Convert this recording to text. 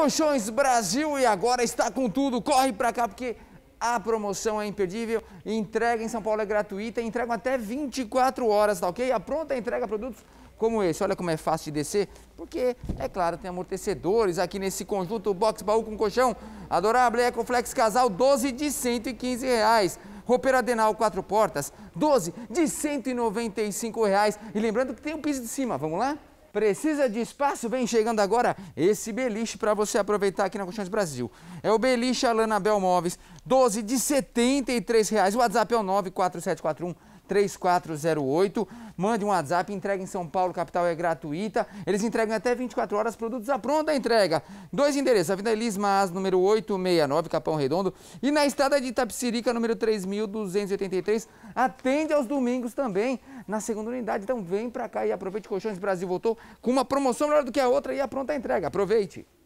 Colchões Brasil e agora está com tudo. Corre para cá porque a promoção é imperdível. Entrega em São Paulo é gratuita, entregam até 24 horas, tá ok? A pronta entrega produtos como esse. Olha como é fácil de descer, porque, é claro, tem amortecedores aqui nesse conjunto box baú com colchão. Adorável Ecoflex Casal 12 de 115 reais. Roupeiro Adenal 4 portas 12 de 195 reais. E lembrando que tem o um piso de cima, vamos lá? Precisa de espaço? Vem chegando agora esse beliche para você aproveitar aqui na Colchões Brasil. É o beliche Alana Bel Móveis, 12 de R$ 73,00. O WhatsApp é o 94741 3408. Mande um WhatsApp, entrega em São Paulo, capital é gratuita. Eles entregam até 24 horas produtos à pronta entrega. Dois endereços, Avenida Elis Mas, número 869, Capão Redondo, e na estrada de Itapsirica, número 3283. Atende aos domingos também, na segunda unidade. Então vem para cá e aproveite. Colchões Brasil voltou com uma promoção melhor do que a outra e a pronta entrega. Aproveite.